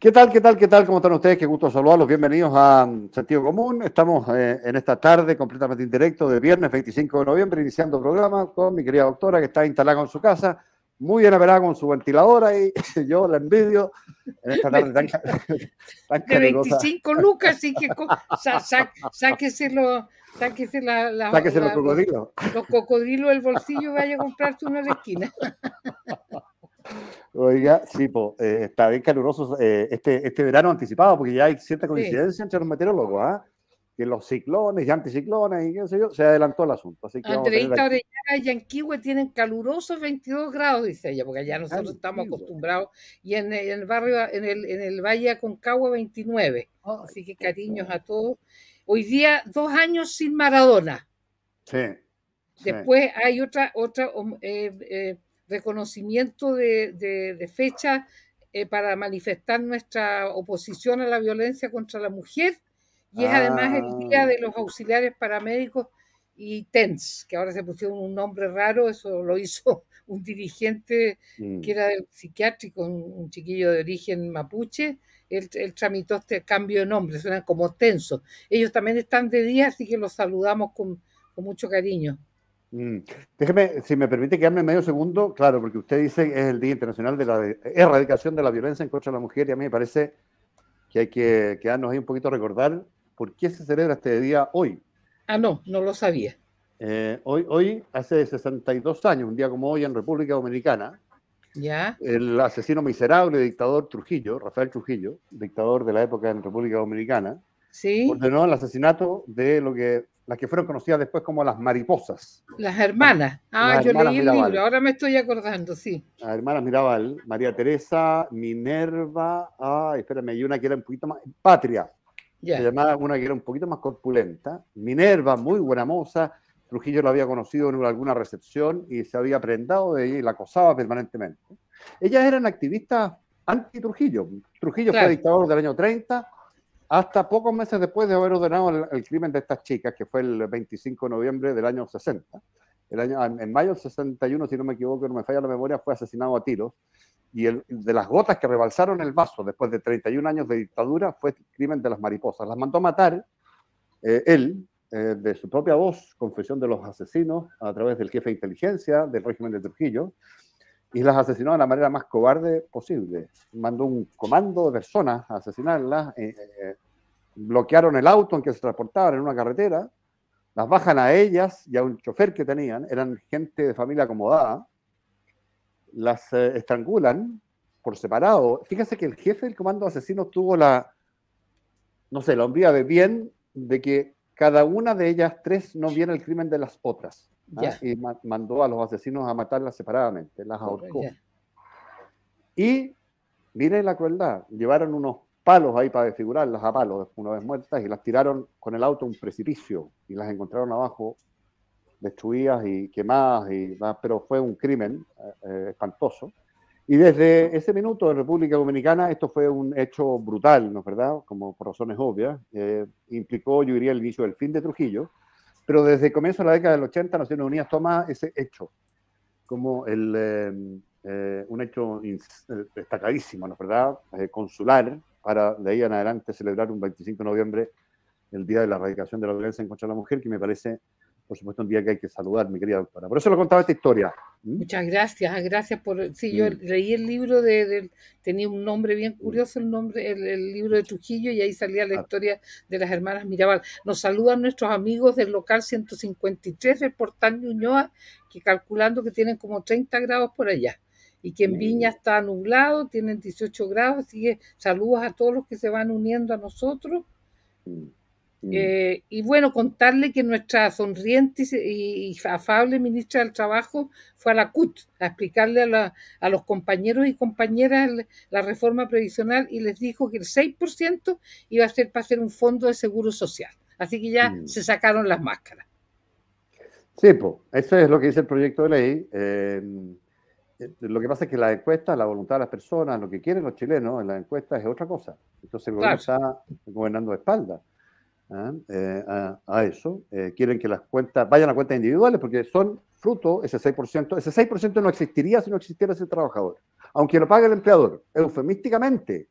¿Qué tal, qué tal, qué tal? ¿Cómo están ustedes? Qué gusto saludarlos. Bienvenidos a Sentido Común. Estamos eh, en esta tarde completamente en directo de viernes 25 de noviembre, iniciando el programa con mi querida doctora que está instalada en su casa, muy bien verá con su ventiladora y yo la envidio en esta tarde tan, tan De 25 lucas, así que sáquese, sáquese, la, los cocodrilos. Los, cocodrilos del bolsillo vaya a comprarte uno de esquina. Oiga, sí, eh, está bien caluroso eh, este, este verano anticipado, porque ya hay cierta coincidencia entre los meteorólogos, ¿ah? Que los ciclones y anticiclones y qué sé yo, se adelantó el asunto. Así que ah, Orellana y Yanquihue tienen calurosos 22 grados, dice ella, porque ya nosotros estamos acostumbrados. Y en, el barrio, en el, en el Valle Aconcagua, 29. Ah, así que cariños a todos. Hoy día, dos años sin Maradona. Sí. Después hay otra, otra eh, reconocimiento de, fecha eh, para manifestar nuestra oposición a la violencia contra la mujer y es además el ah. día de los auxiliares paramédicos y TENS, que ahora se pusieron un nombre raro, eso lo hizo un dirigente mm. que era psiquiátrico, un, chiquillo de origen mapuche, él, tramitó este cambio de nombre, Suena como Tenso. Ellos también están de día, así que los saludamos con mucho cariño. Mm. Déjeme, si me permite quedarme medio segundo, claro, porque usted dice que es el Día Internacional de la Erradicación de la Violencia en contra de la Mujer y a mí me parece que hay que quedarnos ahí un poquito a recordar por qué se celebra este día hoy. Ah, no, no lo sabía. Eh, hoy, hoy, hace 62 años, un día como hoy en República Dominicana, ¿Ya? el asesino miserable dictador Trujillo, Rafael Trujillo, dictador de la época en República Dominicana, ¿Sí? ordenó el asesinato de lo que las que fueron conocidas después como las mariposas. Las hermanas. Ah, ah yo leí el libro, ahora me estoy acordando, sí. Las hermanas Mirabal, María Teresa, Minerva, ah, espérame, hay una que era un poquito más, Patria, se llamaba una que era un poquito más corpulenta. Minerva, muy buena moza, Trujillo la había conocido en alguna recepción y se había prendado de ella y la acosaba permanentemente. Ellas eran activistas anti-Trujillo. Trujillo, fue dictador del año 30, hasta pocos meses después de haber ordenado el, crimen de estas chicas, que fue el 25 de noviembre del año 60. El año, en mayo del 61, si no me equivoco, no me falla la memoria, fue asesinado a tiros. Y el, de las gotas que rebalsaron el vaso después de 31 años de dictadura fue el crimen de las mariposas. Las mandó matar eh, él, eh, de su propia voz, confesión de los asesinos, a través del jefe de inteligencia del régimen de Trujillo, y las asesinó de la manera más cobarde posible. Mandó un comando de personas a asesinarlas, eh, eh, bloquearon el auto en que se transportaban en una carretera, las bajan a ellas y a un chofer que tenían, eran gente de familia acomodada, las eh, estrangulan por separado. fíjese que el jefe del comando asesino tuvo la, no sé, la hombría de bien de que cada una de ellas tres no viera el crimen de las otras. ¿ah? y mandó a los asesinos a matarlas separadamente, las ahorcó. Y miren la crueldad, llevaron unos palos ahí para desfigurarlas a palos una vez muertas y las tiraron con el auto a un precipicio y las encontraron abajo destruidas y quemadas, y, pero fue un crimen eh, eh, espantoso. Y desde ese minuto en República Dominicana esto fue un hecho brutal, ¿no es verdad? Como por razones obvias, eh, implicó, yo diría, el inicio del fin de Trujillo pero desde el comienzo de la década del 80, Naciones Unidas toma ese hecho como eh, eh, un hecho eh, destacadísimo, ¿no es verdad? consular, para de ahí en adelante celebrar un 25 de noviembre el Día de la Erradicación de la Violencia en contra de la Mujer, que me parece por supuesto, un día que hay que saludar, mi querida doctora. Por eso le contaba esta historia. ¿Mm? Muchas gracias, ah, gracias por... Sí, yo mm. leí el libro de, Tenía un nombre bien curioso, el nombre, el, libro de Trujillo, y ahí salía la ah. historia de las hermanas Mirabal. Nos saludan nuestros amigos del local 153 del Portal Ñuñoa, que calculando que tienen como 30 grados por allá. Y que en mm. Viña está nublado, tienen 18 grados, así que saludos a todos los que se van uniendo a nosotros. Mm. Eh, y bueno, contarle que nuestra sonriente y, afable ministra del Trabajo fue a la CUT a explicarle a, los compañeros y compañeras la reforma previsional y les dijo que el 6% iba a ser para hacer un fondo de seguro social. Así que ya mm. se sacaron las máscaras. Sí, pues, eso es lo que dice el proyecto de ley. Eh, eh, lo que pasa es que la encuesta, la voluntad de las personas, lo que quieren los chilenos en la encuesta es otra cosa. Entonces el gobierno está gobernando de espaldas. ¿ah? Eh, a, eso. Eh, quieren que las cuentas vayan a cuentas individuales porque son fruto, ese 6%, ese 6% no existiría si no existiera ese trabajador, aunque lo pague el empleador, eufemísticamente,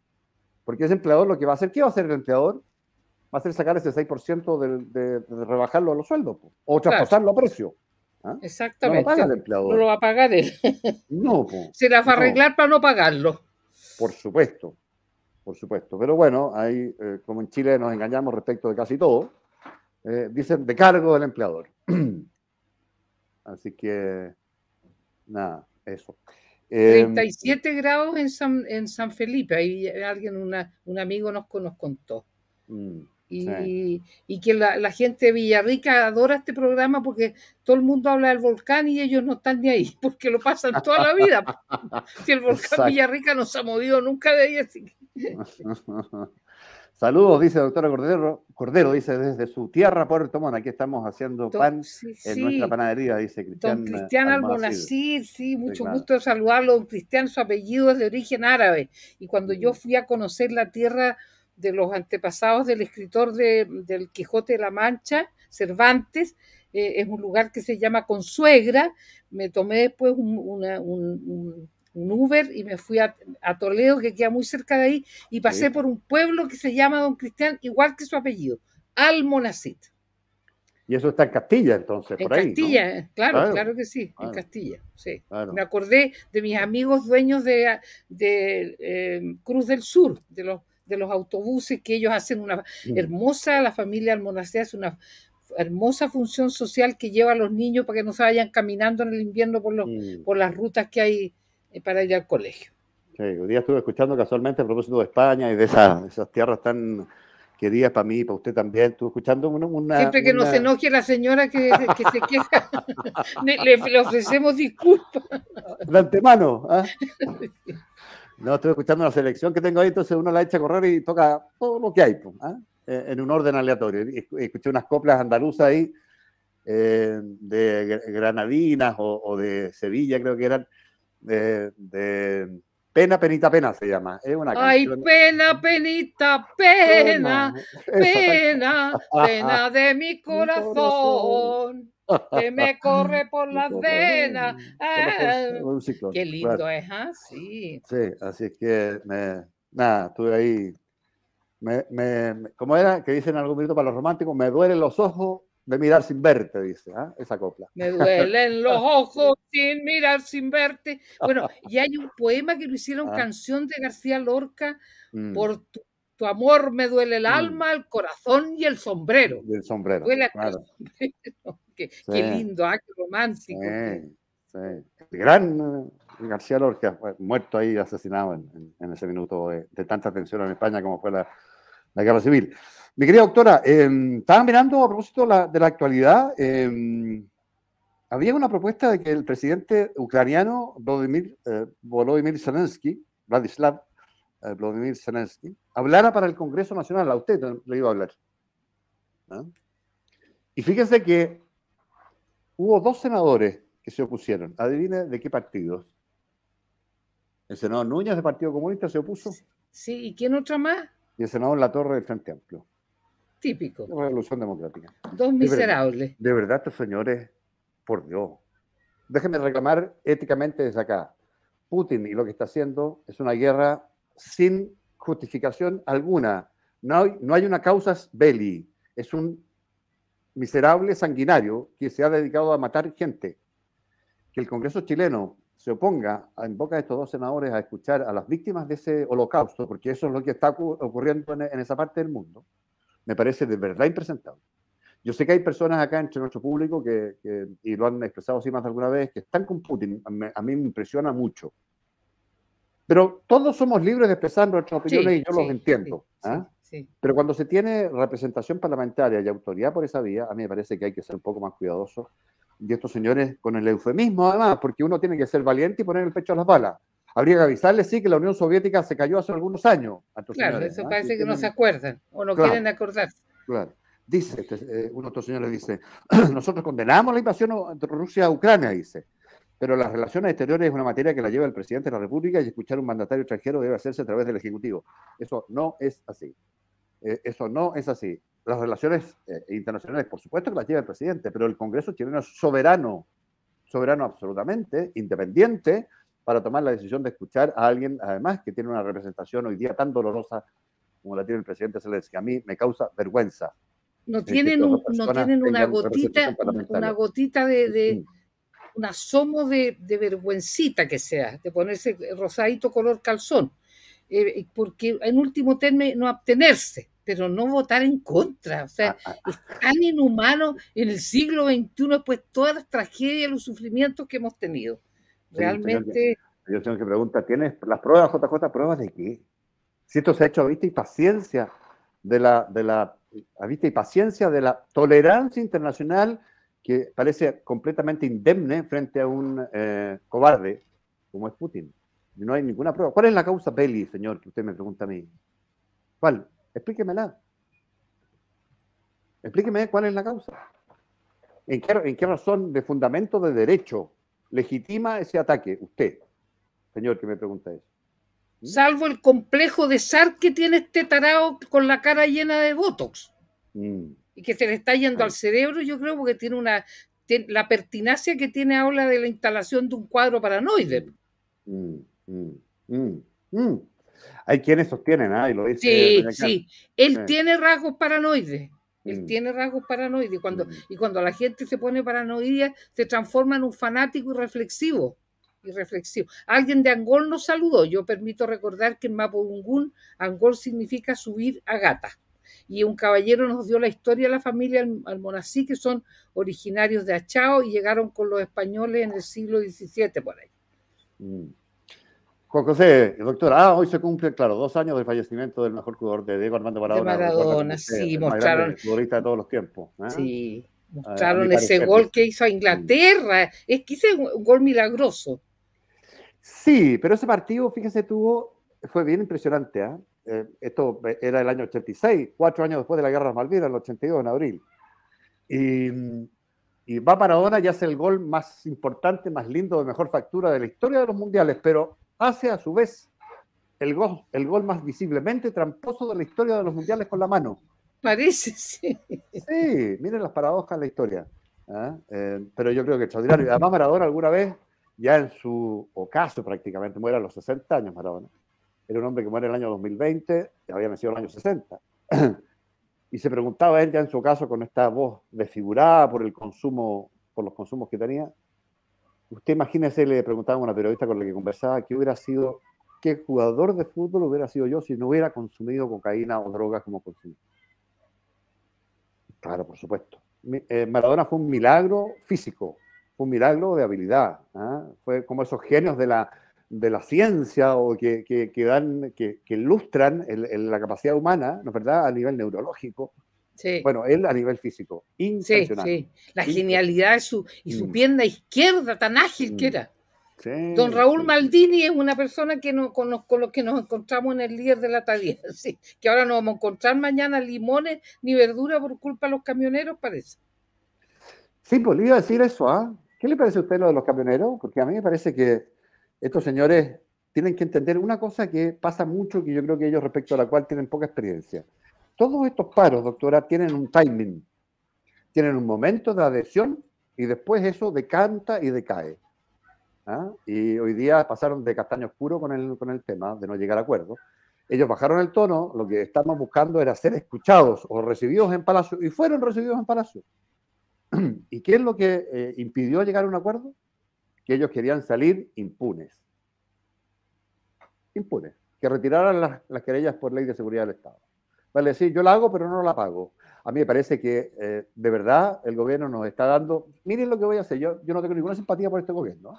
porque ese empleador lo que va a hacer, ¿qué va a hacer el empleador? Va a hacer sacar ese 6% de, rebajarlo a los sueldos o traspasarlo a precio. ¿ah? Exactamente. No lo va a pagar él. No, se las va a arreglar para no pagarlo. Por supuesto por supuesto. Pero bueno, ahí, eh, como en Chile nos engañamos respecto de casi todo, eh, dicen de cargo del empleador. Así que, nada, eso. 37 em, grados en San, en San Felipe, ahí alguien, un amigo nos, nos contó. Mm. Y, que la, gente de Villarrica adora este programa porque todo el mundo habla del volcán y ellos no están ni ahí porque lo pasan toda la vida. si el volcán Villarrica no se ha movido nunca de ahí, Saludos, dice doctora Cordero, Cordero, dice desde su tierra Puerto Montt, aquí estamos haciendo pan en nuestra panadería, dice Cristian. Don Cristian sí, mucho gusto saludarlo, don Cristian, su apellido es de origen árabe, y cuando yo mm. fui a conocer la tierra de los antepasados del escritor de, del Quijote de la Mancha, Cervantes, eh, es un lugar que se llama Consuegra. Me tomé después un, Uber y me fui a, Toledo, que queda muy cerca de ahí, y pasé por un pueblo que se llama Don Cristian, igual que su apellido, Almonacid. Y eso está en Castilla, entonces, en por ahí. En Castilla, eh, claro, claro, que sí, en Castilla, sí. Me acordé de mis amigos dueños de, de eh, Cruz del Sur, de los de los autobuses, que ellos hacen una mm. hermosa, la familia monasterio es una hermosa función social que lleva a los niños para que no se vayan caminando en el invierno por, los, mm. por las rutas que hay eh, para ir al colegio. Sí, hoy día estuve escuchando casualmente a propósito de España y de esas, esas tierras tan queridas para mí, para usted también. Estuve escuchando una... Siempre que nos enoje la señora que, se queja, le, ofrecemos disculpas. De antemano. ¿ah? No, estoy escuchando la selección que tengo ahí, entonces uno la echa a correr y toca todo lo que hay, pues, ¿ah? eh, en un orden aleatorio. Escuché unas coplas andaluzas ahí, eh, de Granadinas o, de Sevilla, creo que eran, de, Pena, penita, pena se llama. una Ay, pena, penita, pena, pena, pena de mi corazón. que me corre por ah. las venas. qué lindo es, ¿eh? así. Ah, sí, así es que nada, estuve ahí. Me, como era que dicen algún minuto para los románticos, me duelen los ojos de mirar sin verte, dice, ¿ah? esa copla. Me duelen los ojos sin mirar sin verte. Bueno, y hay un poema que lo hicieron canción de García Lorca mm. por tu, amor me duele el mm. alma, el corazón y el sombrero. Y el sombrero qué, lindo, acto ah, romántico. El gran eh, García Lorca, muerto ahí, asesinado en, ese minuto de, tanta tensión en España como fue la, guerra civil. Mi querida doctora, em, estaba mirando a propósito de la actualidad. Em, había una propuesta de que el presidente ucraniano eh, Volodymyr Zelensky, Vladislav eh, Vladimir Zelensky, hablara para el Congreso Nacional. A usted le iba a hablar. Y fíjense que Hubo dos senadores que se opusieron. Adivine de qué partidos. El senador Núñez del Partido Comunista se opuso. Sí, ¿y quién otra más? Y el senador La Torre del Frente Amplio. Típico. La Revolución Democrática. Dos miserables. De verdad, estos señores, por Dios. Déjenme reclamar éticamente desde acá. Putin y lo que está haciendo es una guerra sin justificación alguna. No hay, no hay una causa belli. Es un miserable sanguinario que se ha dedicado a matar gente. Que el Congreso chileno se oponga en boca de estos dos senadores a escuchar a las víctimas de ese holocausto, porque eso es lo que está ocurriendo en esa parte del mundo, me parece de verdad impresentable. Yo sé que hay personas acá entre nuestro público que, y lo han expresado así más de alguna vez, que están con Putin. A mí, me impresiona mucho. Pero todos somos libres de expresar nuestras opiniones y yo los entiendo. Sí, ¿ah? Pero cuando se tiene representación parlamentaria y autoridad por esa vía, a mí me parece que hay que ser un poco más cuidadoso. Y estos señores, con el eufemismo además, porque uno tiene que ser valiente y poner el pecho a las balas. Habría que avisarles, sí, que la Unión Soviética se cayó hace algunos años. claro, eso parece que no se acuerdan o no quieren acordarse. Claro. Dice, este, eh, uno de estos señores dice, nosotros condenamos la invasión de Rusia a Ucrania, dice pero las relaciones exteriores es una materia que la lleva el presidente de la República y escuchar un mandatario extranjero debe hacerse a través del Ejecutivo. Eso no es así. Eh, eso no es así. Las relaciones eh, internacionales, por supuesto que las lleva el presidente, pero el Congreso chileno es soberano, soberano absolutamente, independiente, para tomar la decisión de escuchar a alguien, además, que tiene una representación hoy día tan dolorosa como la tiene el presidente Zelensky. A mí me causa vergüenza. No tienen, no tienen una gotita, una gotita de mm un asomo de, vergüencita que sea, de ponerse rosadito color calzón, eh, porque en último término no abstenerse, pero no votar en contra. O sea, ah, ah, ah. es tan inhumano en el siglo XXI, pues todas las tragedias, los sufrimientos que hemos tenido. Realmente. yo tengo que preguntar, ¿tienes las pruebas, JJ, pruebas de qué? Si esto se ha hecho a vista y paciencia de la, de la a vista y paciencia de la tolerancia internacional que parece completamente indemne frente a un eh, cobarde como es Putin. No hay ninguna prueba. ¿Cuál es la causa Peli, señor, que usted me pregunta a mí? ¿Cuál? Explíquemela. Explíqueme cuál es la causa. ¿En qué, ¿En qué, razón de fundamento de derecho legitima ese ataque? Usted, señor, que me pregunta eso. ¿Mm? Salvo el complejo de SAR que tiene este tarao con la cara llena de botox. Mm y que se le está yendo al cerebro, yo creo, porque tiene una la pertinacia que tiene ahora de la instalación de un cuadro paranoide. Mm, mm, mm, Hay quienes sostienen, ¿ah? y lo dice. Sí, sí. Él tiene rasgos paranoides. Él tiene rasgos paranoides. Y cuando, y cuando la gente se pone paranoidea se transforma en un fanático irreflexivo. Irreflexivo. Alguien de Angol nos saludó. Yo permito recordar que en Mapudungún, Angol significa subir a gata y un caballero nos dio la historia de la familia al Almonací, que son originarios de Achao y llegaron con los españoles en el siglo XVII por ahí. Mm. Juan José, doctor, ah, hoy se cumple, claro, dos años del fallecimiento del mejor jugador de Diego Armando Maradona. De Maradona, sí, el mostraron. futbolista de todos los tiempos. ¿eh? Sí, mostraron ese gol que hizo a Inglaterra. Es que hizo un gol milagroso. Sí, pero ese partido, fíjese, tuvo, fue bien impresionante, ¿eh? Eh, esto era el año 86, cuatro años después de la Guerra de Malvinas, el 82, en abril. Y, y va Maradona y hace el gol más importante, más lindo, de mejor factura de la historia de los mundiales, pero hace a su vez el gol, el gol más visiblemente tramposo de la historia de los mundiales con la mano. Parece, sí. Sí, miren las paradojas de la historia. ¿ah? Eh, pero yo creo que y Además, Maradona alguna vez, ya en su ocaso prácticamente, muere a los 60 años Maradona, era un hombre que muere en el año 2020, había nacido en el año 60. y se preguntaba él ya en su caso con esta voz desfigurada por el consumo, por los consumos que tenía. Usted imagínese, le preguntaba a una periodista con la que conversaba, ¿qué hubiera sido, qué jugador de fútbol hubiera sido yo si no hubiera consumido cocaína o drogas como consumí? Claro, por supuesto. Eh, Maradona fue un milagro físico, fue un milagro de habilidad. ¿ah? Fue como esos genios de la, de la ciencia o que, que, dan, que, ilustran el, la capacidad humana, ¿no es verdad?, a nivel neurológico. Sí. Bueno, él a nivel físico. Sí, sí. La genialidad su, y su mm. pierna izquierda tan ágil que mm. era. Don Raúl Maldini es una persona que no, con, los, que nos encontramos en el líder de la Sí. que ahora no vamos a encontrar mañana limones ni verdura por culpa de los camioneros, parece. Sí, pues le iba a decir eso, ¿ah? ¿Qué le parece a usted lo de los camioneros? Porque a mí me parece que estos señores tienen que entender una cosa que pasa mucho, que yo creo que ellos respecto a la cual tienen poca experiencia. Todos estos paros, doctora, tienen un timing, tienen un momento de adhesión y después eso decanta y decae. ¿ah? Y hoy día pasaron de castaño oscuro con el, tema de no llegar a acuerdo. Ellos bajaron el tono, lo que estábamos buscando era ser escuchados o recibidos en Palacio, y fueron recibidos en Palacio. ¿Y qué es lo que eh, impidió llegar a un acuerdo? que ellos querían salir impunes. Impunes. Que retiraran las, querellas por ley de seguridad del Estado. Vale, sí, yo la hago, pero no la pago. A mí me parece que eh, de verdad el gobierno nos está dando. Miren lo que voy a hacer. Yo, yo no tengo ninguna simpatía por este gobierno.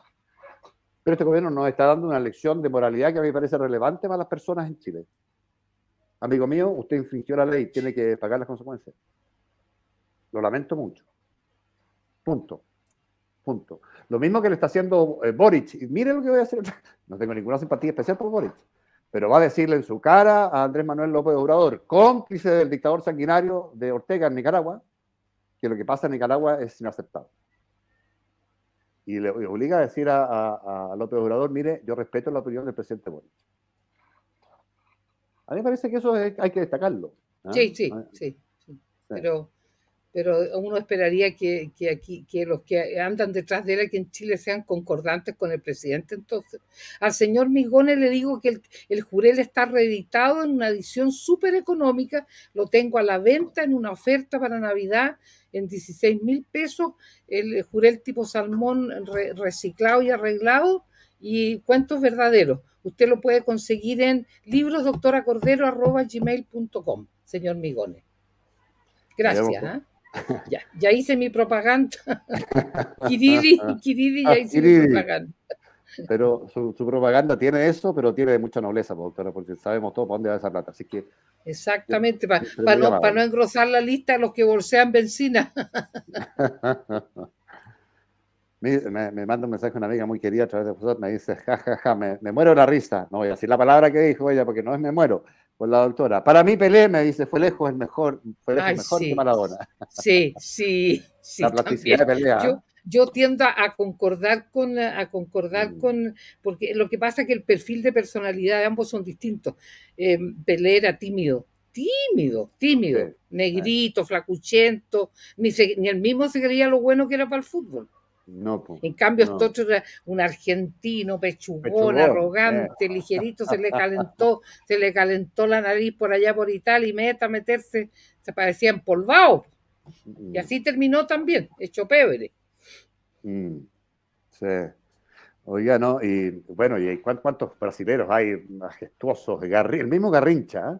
Pero este gobierno nos está dando una lección de moralidad que a mí me parece relevante para las personas en Chile. Amigo mío, usted infringió la ley, tiene que pagar las consecuencias. Lo lamento mucho. Punto. Punto. Lo mismo que le está haciendo eh, Boric. Y mire lo que voy a hacer. No tengo ninguna simpatía especial por Boric. Pero va a decirle en su cara a Andrés Manuel López Obrador, cómplice del dictador sanguinario de Ortega en Nicaragua, que lo que pasa en Nicaragua es inaceptable. Y le obliga a decir a, a, a López Obrador, mire, yo respeto la opinión del presidente Boric. A mí me parece que eso hay que destacarlo. ¿ah? Sí, sí, sí, sí, Pero pero uno esperaría que, aquí, que los que andan detrás de él aquí en Chile sean concordantes con el presidente. Entonces, al señor Migone le digo que el, jurel está reeditado en una edición súper económica, lo tengo a la venta en una oferta para Navidad en 16 mil pesos, el jurel tipo salmón reciclado y arreglado y cuentos verdaderos. Usted lo puede conseguir en librosdoctoracordero.com, señor Migone Gracias. ¿ah? Ya, hice mi propaganda. Kiridi ya ah, hice mi propaganda. Pero su, propaganda tiene eso, pero tiene mucha nobleza, doctora, porque sabemos todo para dónde va esa plata. Así que. Exactamente, para eh, no, engrosar la lista de los que bolsean benzina. me, manda un mensaje una amiga muy querida a través de WhatsApp, me dice, jajaja, me, me muero la risa. No voy a decir la palabra que dijo ella porque no es me muero, con la doctora. Para mí Pelé, me dice, fue lejos el mejor, fue lejos el mejor sí. Maradona. Sí, sí, sí. La plasticidad de Pelé. ¿ah? Yo, yo, tiendo a concordar con, a concordar mm. con, porque lo que pasa es que el perfil de personalidad de ambos son distintos. Eh, Pelé era tímido, tímido, tímido, negrito, flacuchento, ni, ni el mismo se creía lo bueno que era para el fútbol. No, en cambio, no. esto era un argentino, pechugón, eh. arrogante, ligerito, se le calentó, se le calentó la nariz por allá por Italia y meta meterse, se parecía empolvado. Y mm. así terminó también, hecho pebre. Mm. Sí. Oiga, ¿no? Y bueno, ¿y cuántos brasileños hay majestuosos? el mismo Garrincha, ¿eh?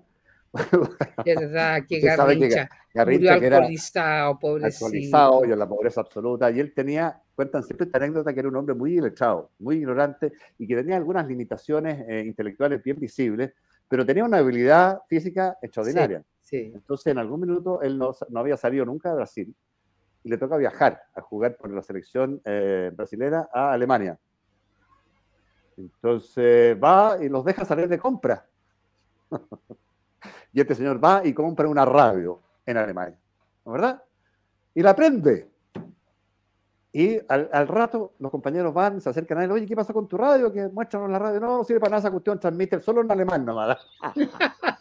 ¿Verdad? Que Garrincha, que Garrincha murió alcoholizado, era pobrecito. Alcoholizado y en la pobreza absoluta. Y él tenía cuentan siempre esta anécdota que era un hombre muy iletrado, muy ignorante y que tenía algunas limitaciones eh, intelectuales bien visibles, pero tenía una habilidad física extraordinaria. Entonces, en algún minuto, él no, había salido nunca de Brasil y le toca viajar a jugar por la selección eh, brasilera a Alemania. Entonces va y los deja salir de compra. y este señor va y compra una radio en Alemania, ¿verdad? Y la prende. Y al, rato los compañeros van, se acercan a él, oye, ¿qué pasa con tu radio? Que muéstranos la radio. No, sirve para nada esa cuestión, transmite solo en alemán nomás.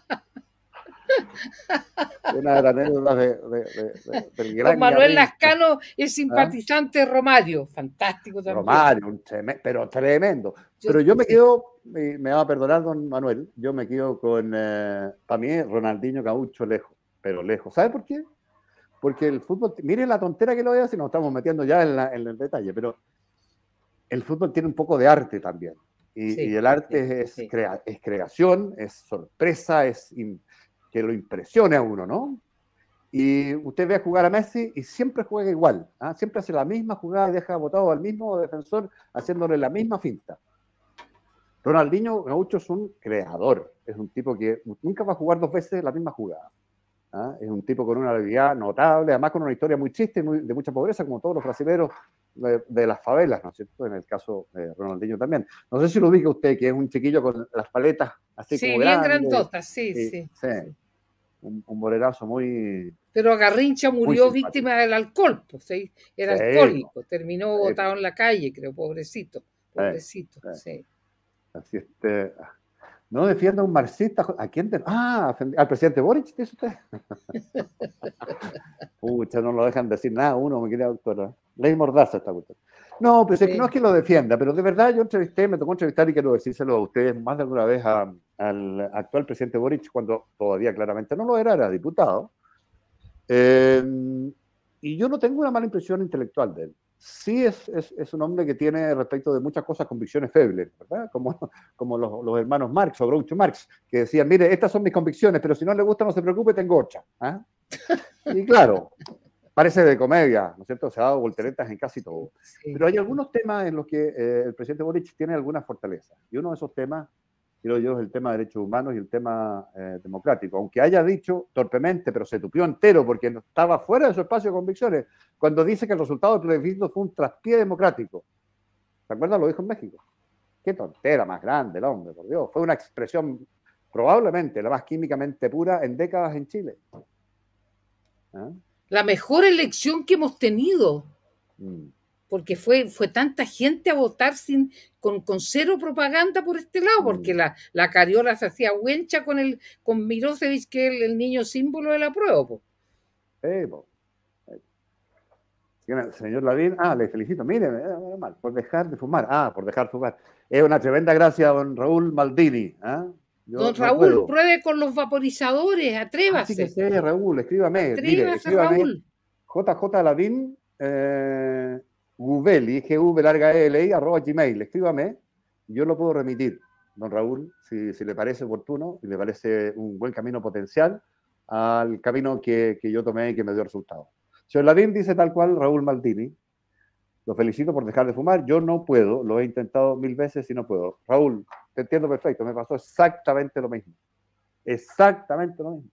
Una de las anécdotas de, del Don Manuel Lascano es ¿Ah? simpatizante Romario, fantástico también. Romario, pero tremendo. pero yo me quedo, me va a perdonar don Manuel, yo me quedo con, eh, para mí, Ronaldinho Caucho lejos, pero lejos. ¿Sabe por qué? Porque el fútbol, mire la tontera que lo veas, si nos estamos metiendo ya en, el detalle, pero el fútbol tiene un poco de arte también. Y, el arte es, creación, es sorpresa, es que lo impresione a uno, ¿no? Y usted ve a jugar a Messi y siempre juega igual, ¿ah? siempre hace la misma jugada deja votado al mismo defensor haciéndole la misma finta. Ronaldinho Gaucho es un creador, es un tipo que nunca va a jugar dos veces la misma jugada. ¿ah? Es un tipo con una habilidad notable, además con una historia muy chiste, muy, de mucha pobreza, como todos los brasileños de, las favelas, ¿no es cierto? En el caso de Ronaldinho también. No sé si lo ubica usted, que es un chiquillo con las paletas así sí, como bien grandotas, sí, sí. sí. Un, un, morerazo muy... Pero Garrincha murió víctima del alcohol, pues, ¿sí? era alcohólico, terminó botado en la calle, creo, pobrecito, pobrecito, sí. Así este, no defienda a un marxista. ¿A quién? Ah, al presidente Boric, dice usted. Pucha, no lo dejan decir nada, uno me quiere doctora. ¿eh? Ley mordaza esta cuestión. No, pues es que no es que lo defienda, pero de verdad yo entrevisté, me tocó entrevistar y quiero decírselo a ustedes más de alguna vez al actual presidente Boric, cuando todavía claramente no lo era, era diputado. Em, y yo no tengo una mala impresión intelectual de él sí es, es, un hombre que tiene respecto de muchas cosas convicciones febles, ¿verdad? Como, como los, los, hermanos Marx o Groucho Marx, que decían, mire, estas son mis convicciones, pero si no le gusta no se preocupe, tengo otra. ¿ah? Y claro, parece de comedia, ¿no es cierto? Se ha dado volteretas en casi todo. Pero hay algunos temas en los que eh, el presidente Boric tiene algunas fortalezas. Y uno de esos temas creo yo, es el tema de derechos humanos y el tema eh, democrático. Aunque haya dicho torpemente, pero se tupió entero porque estaba fuera de su espacio de convicciones, cuando dice que el resultado del plebiscito fue un traspié democrático. ¿Se acuerdan? Lo dijo en México. Qué tontera más grande el hombre, por Dios. Fue una expresión probablemente la más químicamente pura en décadas en Chile. ¿Ah? La mejor elección que hemos tenido. Mm porque fue, fue tanta gente a votar sin, con, con cero propaganda por este lado, porque mm. la, la cariola se hacía huencha con el con que es el, niño símbolo de la prueba. Eh, señor Lavín, ah, le felicito, mire por dejar de fumar, ah, por dejar de fumar. Es una tremenda gracia, don Raúl Maldini. ¿ah? don Raúl, pruebe con los vaporizadores, atrévase. Ah, Raúl, escríbame. Atrévase, JJ Lavín, eh, gubeli, IGV, larga i arroba gmail, escríbame, yo lo puedo remitir, don Raúl, si, si le parece oportuno y le parece un buen camino potencial al camino que, que yo tomé y que me dio resultado. Señor Lavín dice tal cual Raúl Maldini, lo felicito por dejar de fumar, yo no puedo, lo he intentado mil veces y no puedo. Raúl, te entiendo perfecto, me pasó exactamente lo mismo, exactamente lo mismo.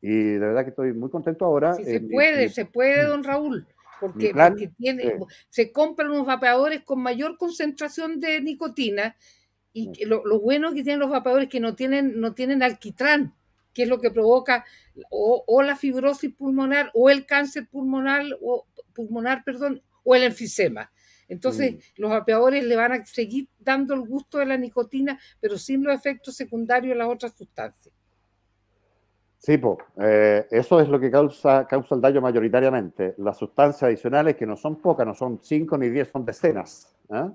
Y de verdad que estoy muy contento ahora. Sí, se puede, se puede, mm. don Raúl. Porque, se compran unos vapeadores con mayor concentración de nicotina y mm. lo, bueno que tienen los vapeadores es que no tienen, no tienen alquitrán, que es lo que provoca o, la fibrosis pulmonar o el cáncer pulmonar o, pulmonar, perdón, o el enfisema. Entonces, mm. los vapeadores le van a seguir dando el gusto de la nicotina, pero sin los efectos secundarios de las otras sustancias. Sí, eh, eso es lo que causa, el daño mayoritariamente. Las sustancias adicionales, que no son pocas, no son 5 ni 10, son decenas. ¿eh?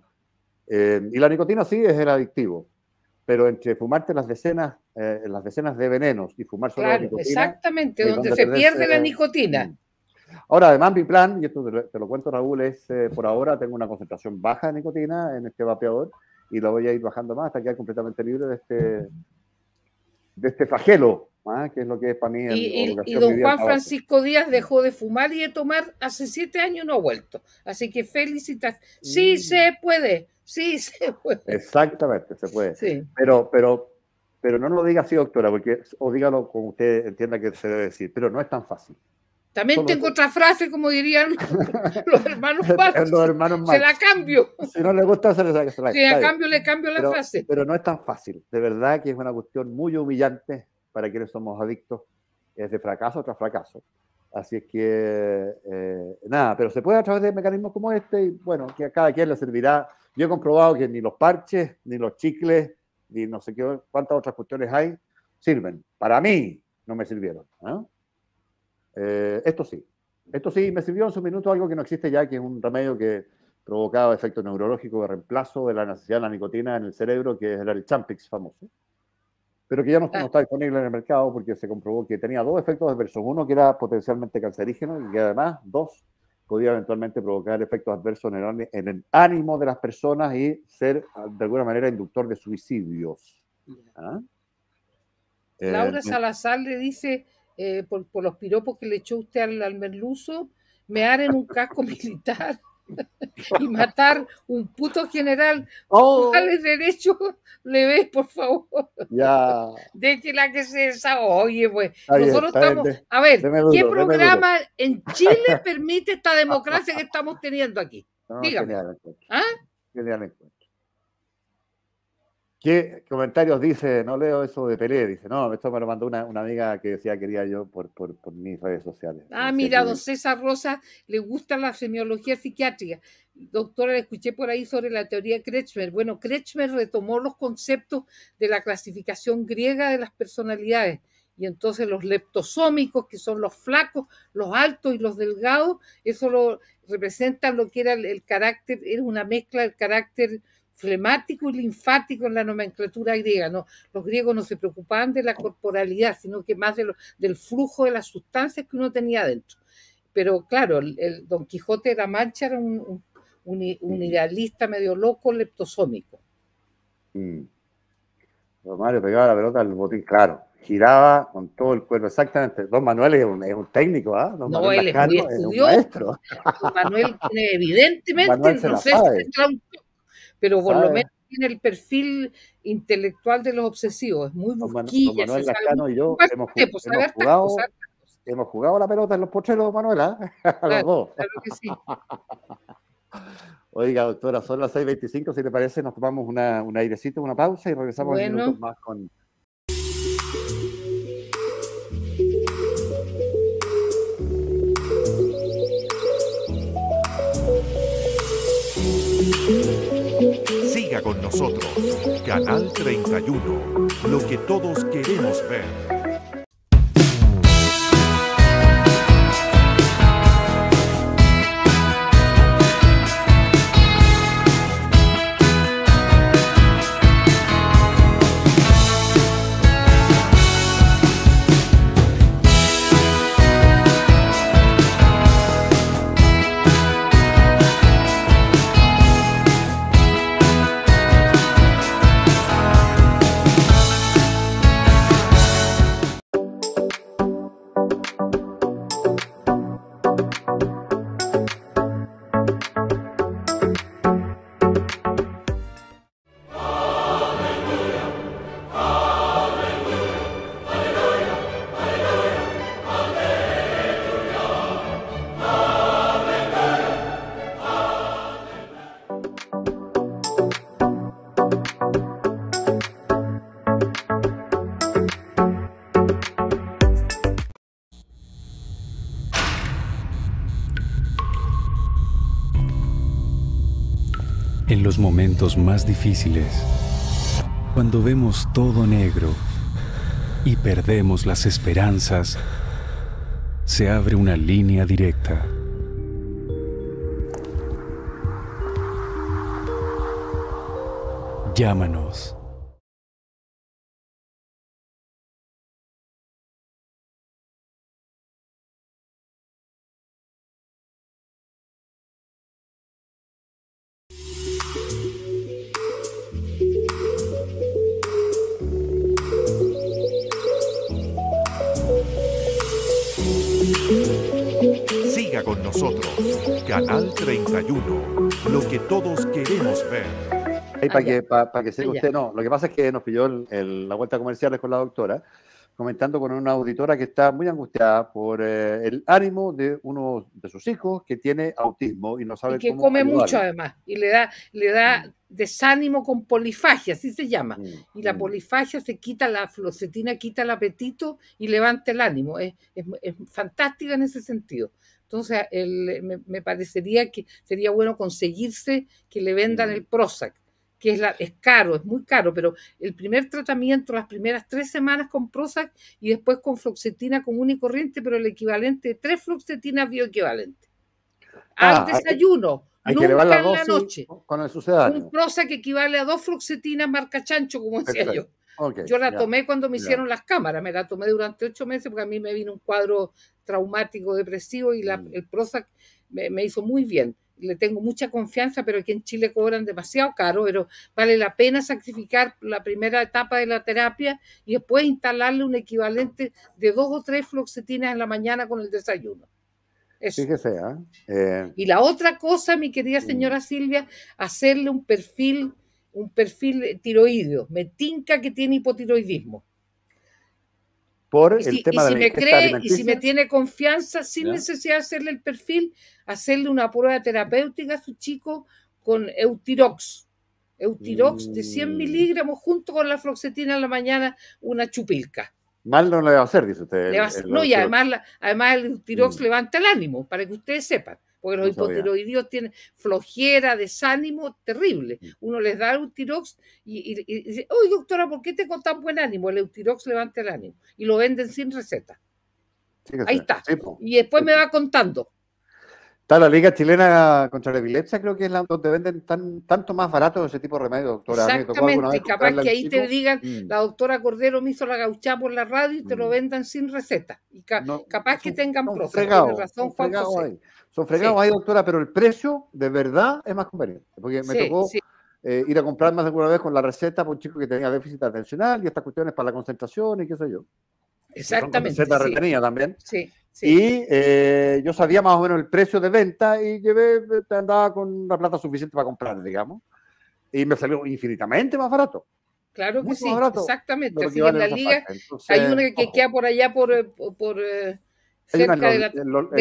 Eh, y la nicotina sí es el adictivo, pero entre fumarte las decenas, las decenas de venenos y fumar solo claro, Exactamente, donde, se pierde la nicotina. Mm. Ahora, además, mi plan, y esto te lo, cuento, Raúl, es por ahora tengo una concentración baja de nicotina en este vapeador y lo voy a ir bajando más hasta quedar completamente libre de este, de este flagelo ¿Ah? que es lo que es para mí. Y, don Juan Francisco Díaz dejó de fumar y de tomar hace siete años no ha vuelto. Así que felicita Sí, mm. se puede, sí, se puede. Exactamente, se puede. Pero, pero, pero no lo diga así, doctora, porque o dígalo como usted entienda que se debe decir, pero no es tan fácil. También tengo otra frase, como dirían los hermanos más Se la cambio. Si no le gusta, se la, se si cambio, le cambio la frase. Pero no es tan fácil. De verdad que es una cuestión muy humillante para quienes somos adictos es de fracaso tras fracaso. Así es que, eh, nada, pero se puede a través de mecanismos como este y bueno, que a cada quien le servirá. Yo he comprobado que ni los parches, ni los chicles, ni no sé qué, cuántas otras cuestiones hay, sirven. Para mí no me sirvieron. ¿ah? Eh, esto sí, esto sí me sirvió en su minuto algo que no existe ya, que es un remedio que provocaba efecto neurológico de reemplazo de la necesidad de la nicotina en el cerebro, que es el Champix famoso pero que ya no, está disponible en el mercado porque se comprobó que tenía dos efectos adversos. Uno, que era potencialmente cancerígeno y que además, dos, podía eventualmente provocar efectos adversos en el, ánimo de las personas y ser de alguna manera inductor de suicidios. ¿Ah? Laura eh, Salazar le dice, eh, por, los piropos que le echó usted al, merluzo, me haré un casco militar y matar un puto general. Oh. Dale derecho, le ves, por favor. Ya. Déjela que se desahogue. Oye, pues, nosotros estamos. a ver, ¿qué programa en Chile permite esta democracia que estamos teniendo aquí? No, Dígame. Genial, ¿Ah? ¿Qué comentarios dice? No leo eso de Pelé. Dice, no, esto me lo mandó una, amiga que decía que quería yo por, mis redes sociales. Ah, mira, don César Rosa le gusta la semiología psiquiátrica. Doctora, le escuché por ahí sobre la teoría Kretschmer. Bueno, Kretschmer retomó los conceptos de la clasificación griega de las personalidades. Y entonces los leptosómicos, que son los flacos, los altos y los delgados, eso lo representa lo que era el, carácter, era una mezcla del carácter flemático y linfático en la nomenclatura griega. No, los griegos no se preocupaban de la corporalidad, sino que más del flujo de las sustancias que uno tenía dentro. Pero claro, el, Don Quijote de la Mancha era un, idealista medio loco, leptosómico. Romario mm. Mario pegaba la pelota al botín, claro. Giraba con todo el cuerpo, exactamente. Don Manuel es un, técnico, ¿ah? no, él es, muy es un maestro. Don Manuel, evidentemente, Manuel proceso de pero por lo menos tiene el perfil intelectual de los obsesivos, es muy busquilla. Manuel Lascano y yo pues, hemos, jugado, la pelota en los pocheros, Manuela, ¿eh? a los dos. Claro que sí. Oiga, doctora, son las 6.25, si te parece, nos tomamos una, un airecito, una pausa y regresamos minutos más con con nosotros. Canal 31, lo que todos queremos ver. más difíciles, cuando vemos todo negro y perdemos las esperanzas, se abre una línea directa. Llámanos. que, usted, no, lo que pasa es que nos pilló el, la vuelta comercial con la doctora, comentando con una auditora que está muy angustiada por eh, el ánimo de uno de sus hijos que tiene autismo y no sabe y que come mucho además y le da le da mm. desánimo con polifagia, así se llama. Mm, y la mm. polifagia se quita la flocetina, quita el apetito y levanta el ánimo. Es, fantástica en ese sentido. Entonces, me, parecería que sería bueno conseguirse que le vendan el Prozac que es, es caro, es muy caro, pero el primer tratamiento, las primeras tres semanas con Prozac y después con floxetina común y corriente, pero el equivalente de tres floxetinas bioequivalentes. Ah, Al desayuno, nunca en la noche. Con el sucedáneo. Un Prozac que equivale a dos floxetinas marca chancho, como decía yo. yo la tomé cuando me hicieron las cámaras, me la tomé durante ocho meses porque a mí me vino un cuadro traumático, depresivo y la, mm. el Prozac me, me, hizo muy bien le tengo mucha confianza, pero aquí en Chile cobran demasiado caro, pero vale la pena sacrificar la primera etapa de la terapia y después instalarle un equivalente de dos o tres floxetinas en la mañana con el desayuno. Sí que sea. Y la otra cosa, mi querida mm. señora Silvia, hacerle un perfil, un perfil tiroideo. Me tinca que tiene hipotiroidismo el tema y si me cree, Y si me tiene confianza, sin necesidad de hacerle el perfil, hacerle una prueba terapéutica a su chico con Eutirox. Eutirox de 100 mm. miligramos junto con la floxetina en la mañana, una chupilca. Mal no le va a hacer, dice usted. no, y además, además el Eutirox mm. levanta el ánimo, para que ustedes sepan porque los hipotiroidios tienen flojera, desánimo, terrible. Mm. Uno les da Eutirox y, y, dice, ¡Uy, doctora, ¿por qué tengo tan buen ánimo? El Eutirox levanta el ánimo y lo venden sin receta. Ahí está. y después me va contando. Está la Liga Chilena contra la Epilepsia, creo que es la donde venden tan, tanto más barato ese tipo de remedio, doctora. Exactamente, capaz que ahí te digan, mm. la doctora Cordero me hizo la gauchada por la radio y te lo mm. vendan sin receta. Y capaz que tengan profe. razón, Juan son fregados ahí, doctora, pero el precio de verdad es más conveniente. Porque me tocó eh, ir a comprar más de alguna vez con la receta por un chico que tenía déficit atencional y estas cuestiones para la concentración y qué sé yo. Exactamente. Receta retenía también. Sí. Y eh, yo sabía más o menos el precio de venta y llevé, eh, andaba con la plata suficiente para comprar, digamos. Y me salió infinitamente más barato. Claro que sí, exactamente. en la liga hay una que queda por allá por, por de, la, los,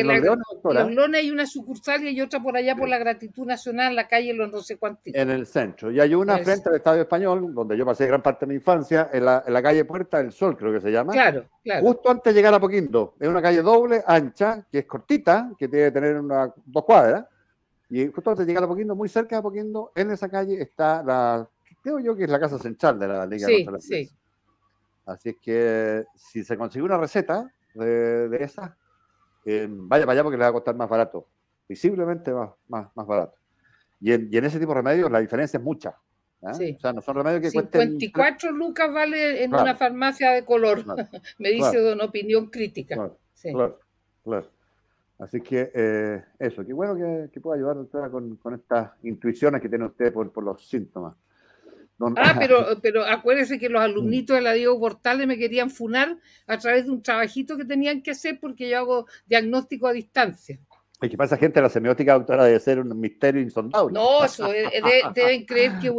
hay una sucursal y otra por allá por la Gratitud Nacional, la calle Los no sé En el centro. Y hay una pues frente al Estadio Español, donde yo pasé gran parte de mi infancia, en la, calle Puerta del Sol, creo que se llama. Claro, claro. Justo antes de llegar a Poquindo. Es una calle doble, ancha, que es cortita, que tiene que tener dos cuadras. Y justo antes de llegar a Poquindo, muy cerca de Poquindo, en esa calle está la, creo yo que es la casa central de la Liga de de la sí. Así es que si se consigue una receta de, de esas, eh, vaya para porque le va a costar más barato, visiblemente más, más, barato. Y en, ese tipo de remedios la diferencia es mucha. 54 lucas vale en una farmacia de color, me dice una opinión crítica. claro Así que eh, eso, qué bueno que, pueda ayudar doctora con, estas intuiciones que tiene usted por los síntomas ah, pero, pero acuérdense que los alumnitos de la Diego Portales me querían funar a través de un trabajito que tenían que hacer porque yo hago diagnóstico a distancia. Y qué pasa, gente, la semiótica doctora debe ser un misterio insondable. No, eso, deben creer que, es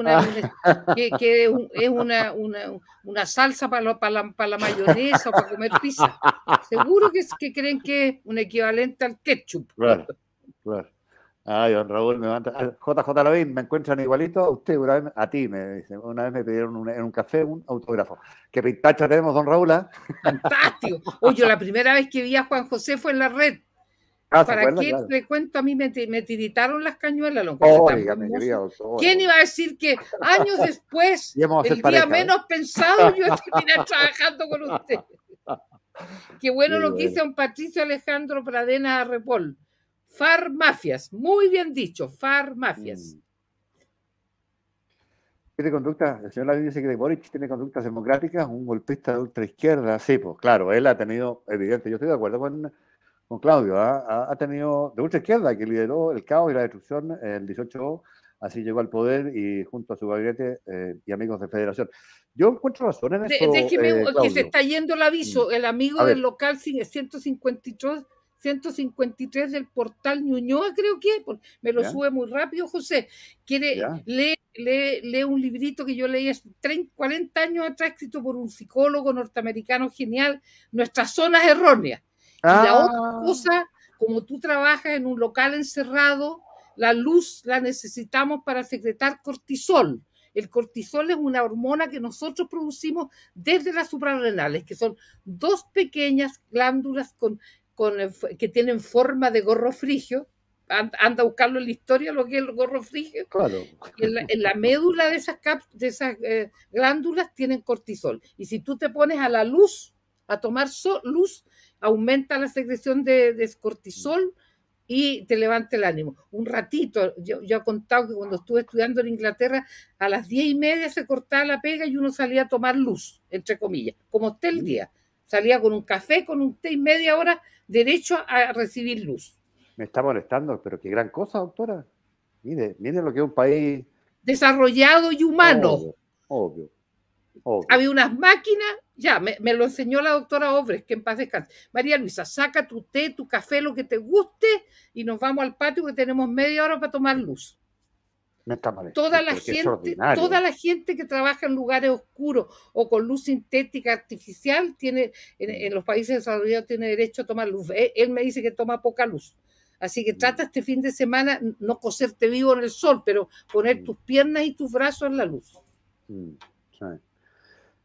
una, salsa para, la, mayonesa o para comer pizza. Seguro que, que creen que es un equivalente al ketchup. Claro, claro. Ay, don Raúl, me JJ ah, me encuentran igualito a usted, a ti, me dice. Una vez me pidieron en un café un autógrafo. Qué pintacha tenemos, don Raúl. ¿ah? Fantástico. Oye, la primera vez que vi a Juan José fue en la red. Ah, ¿Para qué le cuento? A mí me, tiritaron las cañuelas. Lo ¿Quién iba a decir que años después, el día ¿eh? menos pensado, yo estuviera trabajando con usted? Qué bueno lo que hizo un Patricio Alejandro Pradena Repol farmacias muy bien dicho, farmacias mm. Tiene conducta, el señor Lavín dice que de Boric tiene conductas democráticas, un golpista de ultraizquierda, sí, pues claro, él ha tenido, evidente, yo estoy de acuerdo con, con Claudio, ¿ah? ha, tenido de ultraizquierda que lideró el caos y la destrucción el 18 así llegó al poder y junto a su gabinete eh, y amigos de Federación. Yo encuentro razón en eso. déjeme eh, que se está yendo mm. el aviso. El amigo del local 153 153 del portal Ñuñoa, creo que, me lo sube muy rápido, José. Quiere, lee, lee, lee, un librito que yo leí hace 40 años atrás, escrito por un psicólogo norteamericano genial, Nuestras zonas erróneas. Y la ah. otra cosa, como tú trabajas en un local encerrado, la luz la necesitamos para secretar cortisol. El cortisol es una hormona que nosotros producimos desde las suprarrenales, que son dos pequeñas glándulas con que tienen forma de gorro frigio. anda a buscarlo en la historia, lo que es el gorro frigio. Claro. En, la, médula de esas, de esas eh, glándulas tienen cortisol. Y si tú te pones a la luz, a tomar luz, aumenta la secreción de, cortisol y te levanta el ánimo. Un ratito, yo, he contado que cuando estuve estudiando en Inglaterra, a las diez y media se cortaba la pega y uno salía a tomar luz, entre comillas, como esté el mm. día salía con un café, con un té y media hora derecho a recibir luz. Me está molestando, pero qué gran cosa, doctora. Mire, mire lo que es un país desarrollado y humano. Obvio, obvio. Había unas máquinas, ya, me, me, lo enseñó la doctora Obres, que en paz descanse. María Luisa, saca tu té, tu café, lo que te guste, y nos vamos al patio que tenemos media hora para tomar luz toda la gente, toda la gente que trabaja en lugares oscuros o con luz sintética artificial tiene, en, los países desarrollados tiene derecho a tomar luz. Él, me dice que toma poca luz. Así que trata este fin de semana no coserte vivo en el sol, pero poner tus piernas y tus brazos en la luz. Sí.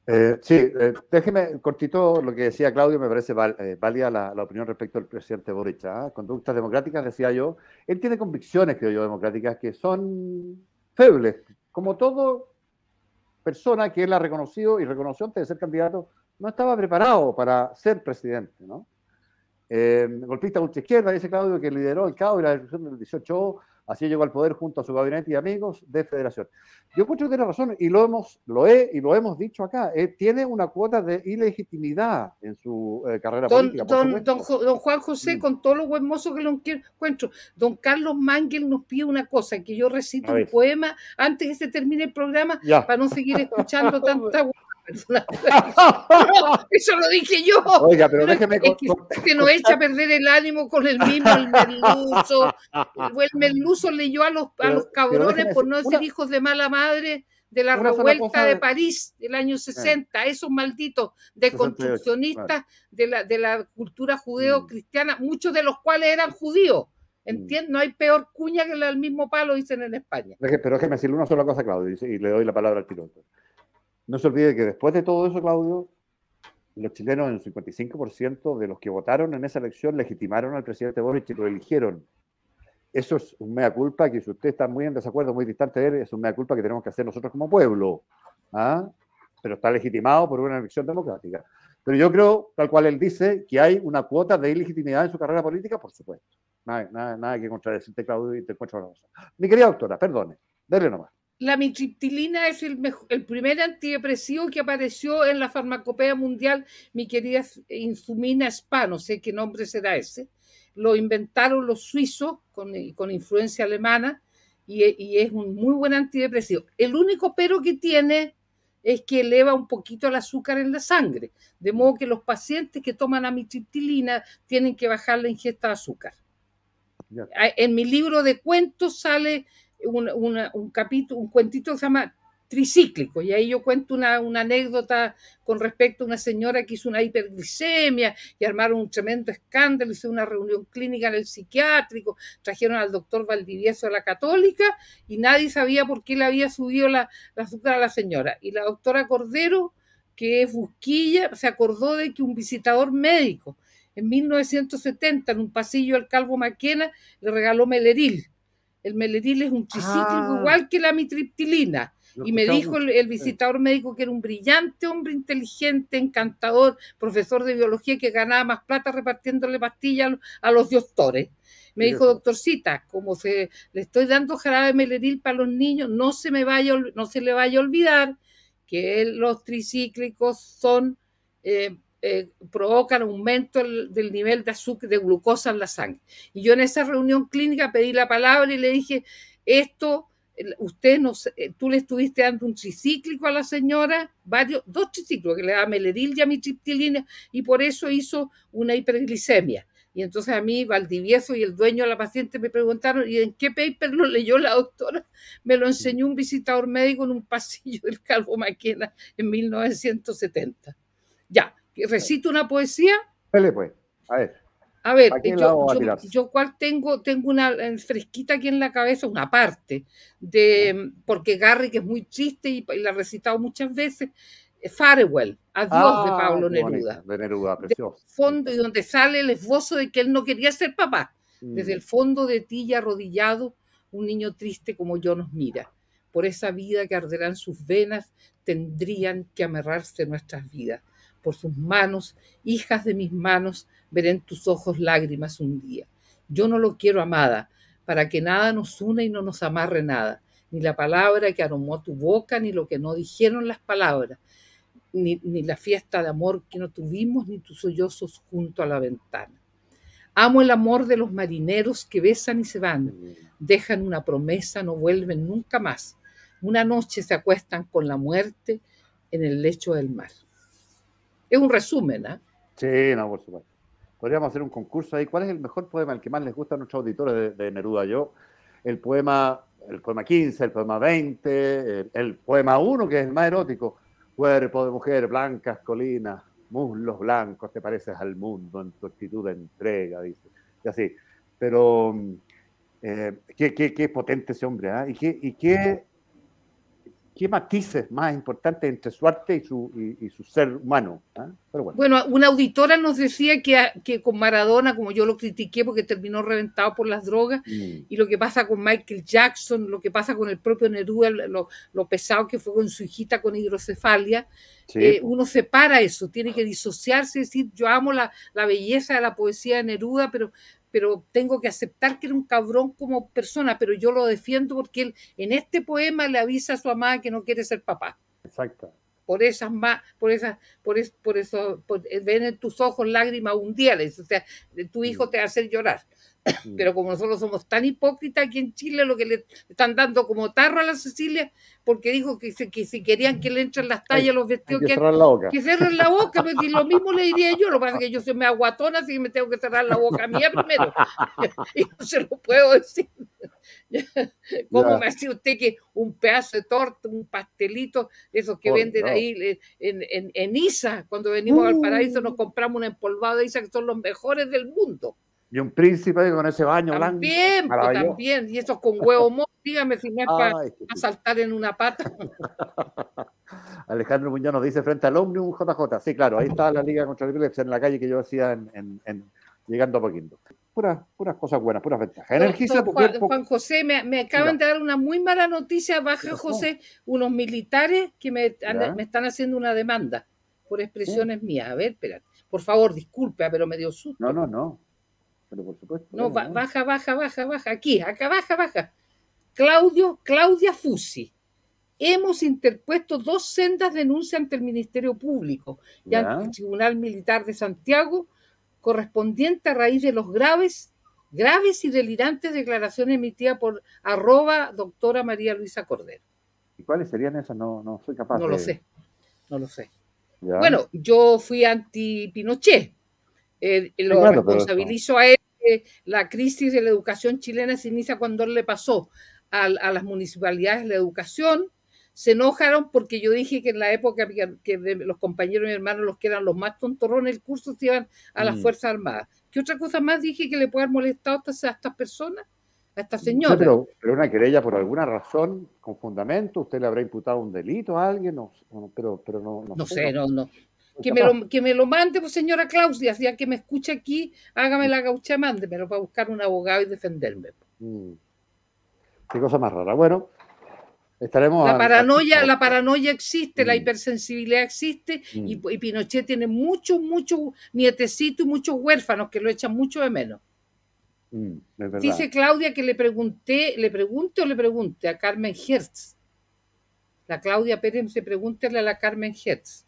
Eh, sí, eh, déjeme cortito lo que decía Claudio, me parece valía eh, válida la, opinión respecto al presidente Boric. ¿ah? Conductas democráticas, decía yo. Él tiene convicciones, creo yo, democráticas que son febles. Como toda persona que él ha reconocido y reconoció antes de ser candidato, no estaba preparado para ser presidente, ¿no? golpista ultra izquierda, dice Claudio, que lideró el caos y la destrucción del 18 Así llegó al poder junto a su gabinete y amigos de Federación. Yo creo que tiene razón y lo hemos, lo he y lo hemos dicho acá. Eh, tiene una cuota de ilegitimidad en su eh, carrera política. Don, Juan José, mm. con todo lo buen que lo encuentro, don Carlos Mangel nos pide una cosa, que yo recito un poema antes de que se termine el programa para no seguir escuchando tanta eso lo dije yo. Oiga, pero, déjeme que, no que nos echa a perder el ánimo con el mismo, el merluzo. El merluzo leyó a los, a los cabrones por no ser hijos de mala madre de la revuelta de... París del año 60, eh. esos malditos deconstruccionistas de, la, de la cultura judeo-cristiana, mm. muchos de los cuales eran judíos. Mm. Entiendo, no hay peor cuña que el mismo palo, dicen en España. Pero déjeme decirle una sola cosa, Claudio, y le doy la palabra al piloto. No se olvide que después de todo eso, Claudio, los chilenos en 55% de los que votaron en esa elección legitimaron al presidente Boric y lo eligieron. Eso es un mea culpa que si usted está muy en desacuerdo, muy distante de él, es un mea culpa que tenemos que hacer nosotros como pueblo. ¿ah? Pero está legitimado por una elección democrática. Pero yo creo, tal cual él dice, que hay una cuota de ilegitimidad en su carrera política, por supuesto. Nada, nada, que contradecirte, Claudio, y te encuentro la cosa. Mi querida doctora, perdone, déle nomás la mitriptilina es el, primer antidepresivo que apareció en la farmacopea mundial, mi querida Infumina Spa, no sé qué nombre será ese. Lo inventaron los suizos con, eh, influencia alemana y, es un muy buen antidepresivo. El único pero que tiene es que eleva un poquito el azúcar en la sangre, de modo que los pacientes que toman amitriptilina tienen que bajar la ingesta de azúcar. Ah, en mi libro de cuentos sale un, capítulo, un cuentito que se llama tricíclico. Y ahí yo cuento una, anécdota con respecto a una señora que hizo una hiperglicemia y armaron un tremendo escándalo, hizo una reunión clínica en el psiquiátrico, trajeron al doctor Valdivieso a la católica y nadie sabía por qué le había subido la, la azúcar a la señora. Y la doctora Cordero, que es busquilla, se acordó de que un visitador médico en 1970 en un pasillo al Calvo Maquena le regaló meleril el meleril es un tricíclico ah. igual que la mitriptilina. y me dijo el, visitador médico que era un brillante hombre, inteligente, encantador, profesor de biología que ganaba más plata repartiéndole pastillas a los doctores. Me dijo, doctorcita, como se, le estoy dando jarabe meleril para los niños, no se, me no se le vaya a olvidar que los tricíclicos son eh, eh, provocan aumento del nivel de azúcar, de glucosa en la sangre. Y yo en esa reunión clínica pedí la palabra y le dije, esto, usted no eh, tú le estuviste dando un tricíclico a la señora, varios, dos triciclos, que le daba meleril y amitriptilina, y por eso hizo una hiperglicemia. Y entonces a mí Valdivieso y el dueño de la paciente me preguntaron, ¿y en qué paper lo leyó la doctora? Me lo enseñó un visitador médico en un pasillo del Calvo Maquena en 1970. Ya, recito una poesía. pues, a ver. A ver, yo, yo, tengo, tengo una eh, fresquita aquí en la cabeza, una parte, de porque que es muy triste y, la ha recitado muchas veces, eh, Farewell, Adiós de ah, Pablo Neruda. De Neruda, precioso. fondo y donde sale el esbozo de que él no quería ser papá. Mm. Desde el fondo de ti y arrodillado, un niño triste como yo nos mira. Por esa vida que arderán sus venas, tendrían que amarrarse nuestras vidas por sus manos, hijas de mis manos, veré en tus ojos lágrimas un día. Yo no lo quiero, amada, para que nada nos una y no nos amarre nada, ni la palabra que aromó tu boca, ni lo que no dijeron las palabras, ni, ni la fiesta de amor que no tuvimos, ni tus sollozos junto a la ventana. Amo el amor de los marineros que besan y se van, dejan una promesa, no vuelven nunca más. Una noche se acuestan con la muerte en el lecho del mar. Es un resumen, ¿ah? Sí, no, por supuesto. Podríamos hacer un concurso ahí. ¿Cuál es el mejor poema, el que más les gusta a nuestros auditores de, de Neruda? Yo, el poema, el poema 15, el poema 20, el, poema 1, que es el más erótico. Cuerpo de mujer, blancas colinas, muslos blancos, te pareces al mundo en tu actitud de entrega, dice. Y así. Pero mm, eh, qué, potente ese hombre, ¿eh? ¿ah? Y y qué qué matices más importantes entre su arte y su, ser humano. ¿Ah? Pero bueno. bueno. una auditora nos decía que, con Maradona, como yo lo critiqué porque terminó reventado por las drogas, mm. y lo que pasa con Michael Jackson, lo que pasa con el propio Neruda, lo, pesado que fue con su hijita con hidrocefalia, eh, pues. uno separa eso, tiene que disociarse y decir, yo amo la, belleza de la poesía de Neruda, pero, pero tengo que aceptar que era un cabrón como persona, pero yo lo defiendo porque él en este poema le avisa a su amada que no quiere ser papá. Exacto. Por esas más, por esas, por, por eso, ven en tus ojos lágrimas un o sea, tu hijo te hace llorar. Mm. Pero como nosotros somos tan hipócritas aquí en Chile, lo que le están dando como tarro a la Cecilia, porque dijo que, si querían que le entren las tallas, los vestidos que, que, cerren la boca. Pues, y lo mismo le diría yo, lo que pasa es que yo soy me aguatona, así que me tengo que cerrar la boca mía primero. y no se lo puedo decir. ¿Cómo me hace usted que un pedazo de torta, un pastelito, esos que venden ahí eh, en, en, Isa, cuando venimos al uh. paraíso nos compramos un empolvado de Isa que son los mejores del mundo? Y un príncipe con ese baño blanco. También, pues, también. Y esos con huevo móvil dígame si no para saltar en una pata. Alejandro Muñoz nos dice frente al Omnium JJ. Sí, claro, ahí está la Liga contra el Epilepsia en la calle que yo hacía en, llegando a Poquito. Puras, cosas buenas, puras ventajas. Energiza Juan, José, me, acaban de dar una muy mala noticia, baja José, unos militares que me, están haciendo una demanda por expresiones mías. A ver, espera, por favor, disculpe, ah, pero me dio susto. No, no, no pero por supuesto. Eh, no, baja, baja, baja, baja, aquí, acá, baja, baja. Claudio, Claudia Fusi. Hemos interpuesto dos sendas denuncias ante el Ministerio Público y ante el Tribunal Militar de Santiago, correspondiente a raíz de los graves, graves y delirantes declaraciones emitidas por arroba doctora María Luisa Cordero. ¿Y cuáles serían esas? No, no soy capaz. No lo sé, no lo sé. Bueno, yo fui anti Pinochet, eh, lo responsabilizo a él este, la crisis de la educación chilena se inicia cuando le pasó a, a las municipalidades la educación. Se enojaron porque yo dije que en la época que los compañeros y hermanos los que eran los más tontorrones el curso, se iban a las mm. Fuerzas Armadas. ¿Qué otra cosa más dije que le puede haber molestado a estas personas? a estas señora. pero, pero, una querella por alguna razón, con fundamento, usted le habrá imputado un delito a alguien, no, pero, pero no, no, no sé. No, no, que me, lo, que me lo mande, pues señora Claudia, ya que me escucha aquí, hágame la gaucha, mándemelo para buscar un abogado y defenderme. Mm. Qué cosa más rara. Bueno, estaremos. La paranoia, la paranoia existe, la mm. hipersensibilidad existe, y, mm. Pinochet tiene muchos, muchos nietecitos y muchos huérfanos que lo echan mucho de menos. Dice Claudia que le pregunté, le pregunte o le pregunte a Carmen Hertz. La Claudia Pérez se pregúntele a la Carmen Hertz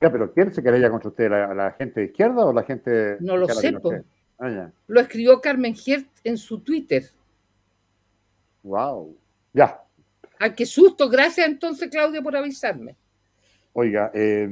ya, pero ¿quién se quería contra usted? ¿La, ¿La, gente de izquierda o la gente.? No lo sé. Ah, lo escribió Carmen Hirt en su Twitter. ¡Wow! Ya. ¡Ah, qué susto! Gracias entonces, Claudia, por avisarme. Oiga, eh,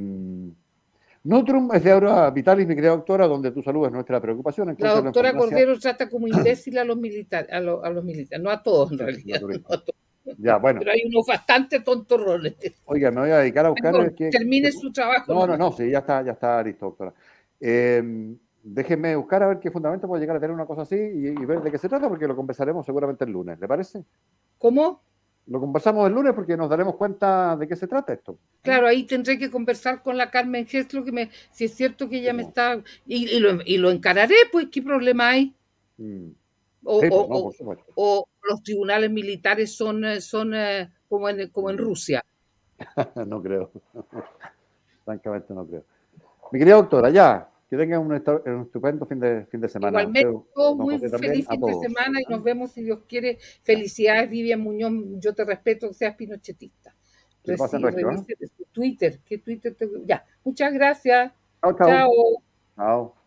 Nutrum es de Aura Vitalis, mi querida doctora, donde tu salud es nuestra preocupación. la doctora Cordero trata como imbécil a los militares, a, los militares, no a todos en realidad. Pero hay unos bastante roles. Oiga, me voy a dedicar a buscar. termine su trabajo. No, no, no, sí, ya está, ya está listo, doctora. Em, déjenme buscar a ver qué fundamento puede llegar a tener una cosa así y, ver de qué se trata, porque lo conversaremos seguramente el lunes, ¿le parece? ¿Cómo? Lo conversamos el lunes porque nos daremos cuenta de qué se trata esto. Claro, ahí tendré que conversar con la Carmen Gestro, que me, si es cierto que ella me está. Y, lo, encararé, pues, ¿qué problema hay? Mm. o, pues, los tribunales militares son, eh, son eh, como, en, como en Rusia. no creo. Francamente no creo. Mi querida doctora, ya, que tengan un, estupendo fin de, fin de semana. Igualmente, muy feliz fin de semana y nos vemos si Dios quiere. Felicidades, Vivian Muñoz. Yo te respeto seas pinochetista. ¿eh? Twitter, que Twitter Ya, muchas gracias. Chao. chao.